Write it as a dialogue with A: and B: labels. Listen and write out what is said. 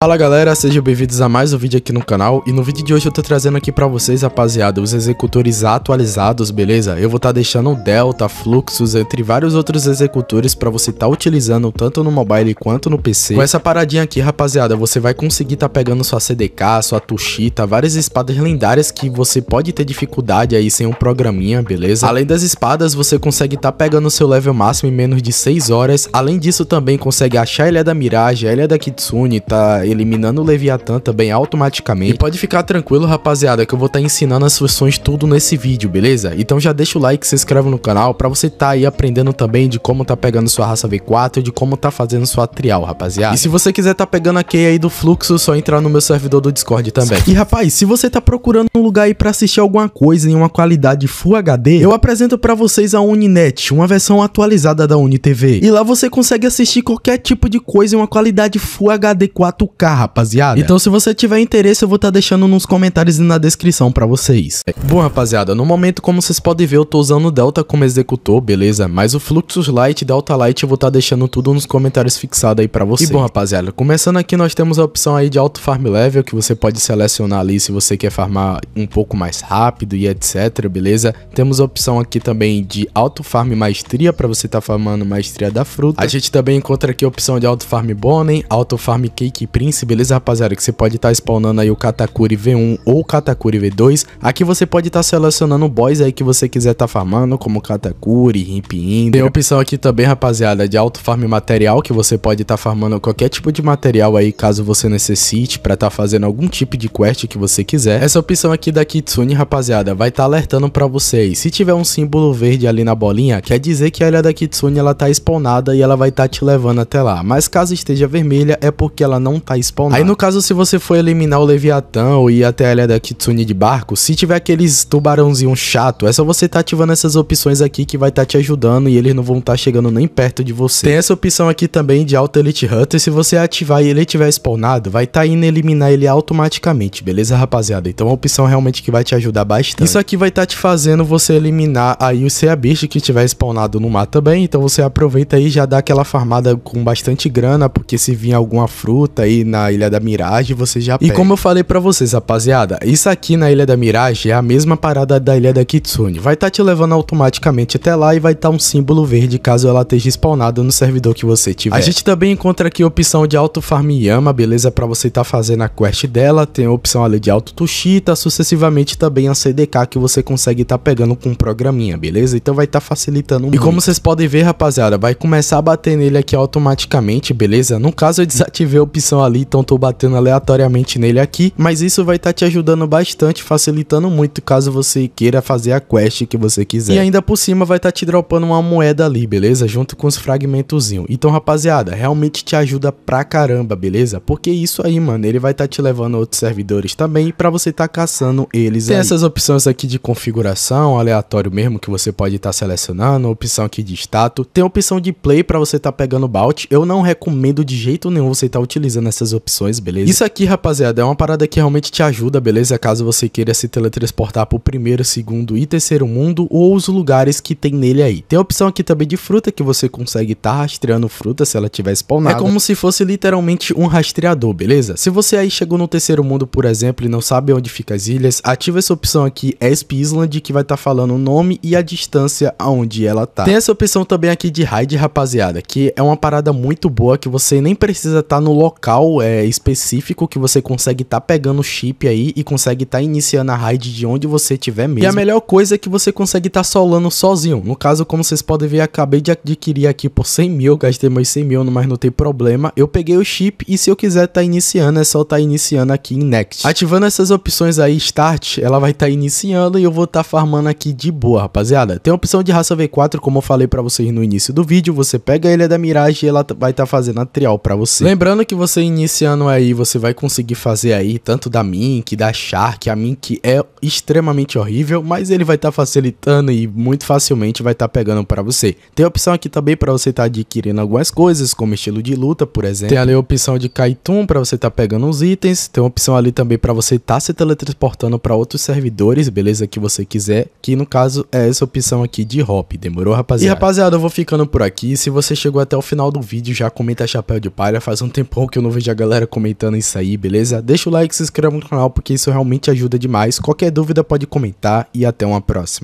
A: Fala galera, sejam bem-vindos a mais um vídeo aqui no canal e no vídeo de hoje eu tô trazendo aqui pra vocês rapaziada os executores atualizados, beleza? Eu vou estar tá deixando Delta, Fluxus, entre vários outros executores pra você tá utilizando tanto no mobile quanto no PC. Com essa paradinha aqui rapaziada, você vai conseguir tá pegando sua CDK, sua Tushita, várias espadas lendárias que você pode ter dificuldade aí sem um programinha, beleza? Além das espadas, você consegue tá pegando seu level máximo em menos de 6 horas, além disso também consegue achar a Ilha da Mirage, a Ilha da Kitsune, tá eliminando o Leviatã também automaticamente. E pode ficar tranquilo, rapaziada, que eu vou estar tá ensinando as funções tudo nesse vídeo, beleza? Então já deixa o like, se inscreve no canal pra você tá aí aprendendo também de como tá pegando sua raça V4 e de como tá fazendo sua trial, rapaziada. E se você quiser tá pegando a key aí do fluxo, só entrar no meu servidor do Discord também. E rapaz, se você tá procurando um lugar aí pra assistir alguma coisa em uma qualidade Full HD, eu apresento pra vocês a Uninet, uma versão atualizada da UniTV. E lá você consegue assistir qualquer tipo de coisa em uma qualidade Full HD 4K rapaziada. Então, se você tiver interesse, eu vou estar tá deixando nos comentários e na descrição para vocês. É, bom, rapaziada, no momento, como vocês podem ver, eu tô usando o Delta como executor, beleza? Mas o Fluxus Lite Delta Lite eu vou estar tá deixando tudo nos comentários fixado aí para vocês. E bom, rapaziada, começando aqui, nós temos a opção aí de Auto Farm Level, que você pode selecionar ali se você quer farmar um pouco mais rápido e etc, beleza? Temos a opção aqui também de Auto Farm Maestria, para você estar tá farmando Maestria da Fruta. A gente também encontra aqui a opção de Auto Farm bonem, Auto Farm Cake Print, lince, beleza, rapaziada? Que você pode estar tá spawnando aí o Katakuri V1 ou Katakuri V2. Aqui você pode estar tá selecionando boys aí que você quiser estar tá farmando, como Katakuri, Himp Indra. Tem a opção aqui também, rapaziada, de auto farm material, que você pode estar tá farmando qualquer tipo de material aí, caso você necessite, para estar tá fazendo algum tipo de quest que você quiser. Essa opção aqui da Kitsune, rapaziada, vai estar tá alertando para vocês. Se tiver um símbolo verde ali na bolinha, quer dizer que a ilha é da Kitsune, ela tá spawnada e ela vai estar te levando até lá. Mas caso esteja vermelha, é porque ela não tá spawnar. Aí no caso, se você for eliminar o Leviatã ou ir até a ilha da Kitsune de barco, se tiver aqueles tubarãozinhos chato, é só você tá ativando essas opções aqui que vai tá te ajudando e eles não vão tá chegando nem perto de você. Tem essa opção aqui também de Auto Elite Hunter, se você ativar e ele tiver spawnado, vai tá indo eliminar ele automaticamente, beleza rapaziada? Então é uma opção realmente que vai te ajudar bastante. Isso aqui vai tá te fazendo você eliminar aí o Sea Beast que tiver spawnado no mar também, então você aproveita aí e já dá aquela farmada com bastante grana, porque se vir alguma fruta aí na Ilha da Mirage você já pega. E como eu falei para vocês, rapaziada, isso aqui na Ilha da Mirage é a mesma parada da Ilha da Kitsune. Vai estar tá te levando automaticamente até lá e vai estar tá um símbolo verde caso ela esteja spawnada no servidor que você tiver. A gente também encontra aqui a opção de auto farm Yama, beleza? Para você estar tá fazendo a quest dela. Tem a opção ali de auto Tushita, sucessivamente também a CDK que você consegue estar tá pegando com um programinha, beleza? Então vai estar tá facilitando muito. E como vocês podem ver, rapaziada, vai começar a bater nele aqui automaticamente, beleza? No caso eu desativei a opção ali ali, então tô batendo aleatoriamente nele aqui, mas isso vai estar tá te ajudando bastante, facilitando muito caso você queira fazer a quest que você quiser. E ainda por cima vai estar tá te dropando uma moeda ali, beleza? Junto com os fragmentozinhos. Então, rapaziada, realmente te ajuda pra caramba, beleza? Porque isso aí, mano, ele vai estar tá te levando a outros servidores também pra você tá caçando eles Tem aí. essas opções aqui de configuração, aleatório mesmo, que você pode estar tá selecionando, opção aqui de status. Tem opção de play pra você tá pegando bounty. Eu não recomendo de jeito nenhum você tá utilizando essas opções, beleza? Isso aqui, rapaziada, é uma parada que realmente te ajuda, beleza? Caso você queira se teletransportar pro primeiro, segundo e terceiro mundo ou os lugares que tem nele aí. Tem a opção aqui também de fruta que você consegue estar tá rastreando fruta se ela tiver spawnada. É como se fosse literalmente um rastreador, beleza? Se você aí chegou no terceiro mundo, por exemplo, e não sabe onde fica as ilhas, ativa essa opção aqui, ESP Island, que vai estar tá falando o nome e a distância aonde ela tá. Tem essa opção também aqui de raid, rapaziada, que é uma parada muito boa que você nem precisa estar tá no local é, específico que você consegue estar tá pegando o chip aí e consegue estar tá iniciando a raid de onde você tiver mesmo. E a melhor coisa é que você consegue estar tá solando sozinho. No caso, como vocês podem ver, acabei de adquirir aqui por 100 mil, gastei mais 100 mil, mas não tem problema. Eu peguei o chip e se eu quiser estar tá iniciando, é só estar tá iniciando aqui em Next. Ativando essas opções aí, Start, ela vai estar tá iniciando e eu vou estar farmando aqui de boa, rapaziada. Tem a opção de raça V4, como eu falei pra vocês no início do vídeo, você pega a Ilha é da Mirage e ela vai estar fazendo a trial pra você. Lembrando que você inicia nesse ano aí você vai conseguir fazer aí tanto da Mink, da Shark. A Mink é extremamente horrível, mas ele vai estar tá facilitando e muito facilmente vai estar tá pegando para você. Tem a opção aqui também para você estar tá adquirindo algumas coisas, como estilo de luta, por exemplo. Tem ali a opção de Kaitum para você estar tá pegando os itens. Tem a opção ali também para você estar tá se teletransportando para outros servidores, beleza? Que você quiser, que no caso é essa opção aqui de Hop. Demorou, rapaziada? E rapaziada, eu vou ficando por aqui. Se você chegou até o final do vídeo, já comenta chapéu de palha. Faz um tempão que eu não vejo vejo a galera comentando isso aí, beleza? Deixa o like e se inscreva no canal porque isso realmente ajuda demais. Qualquer dúvida pode comentar e até uma próxima.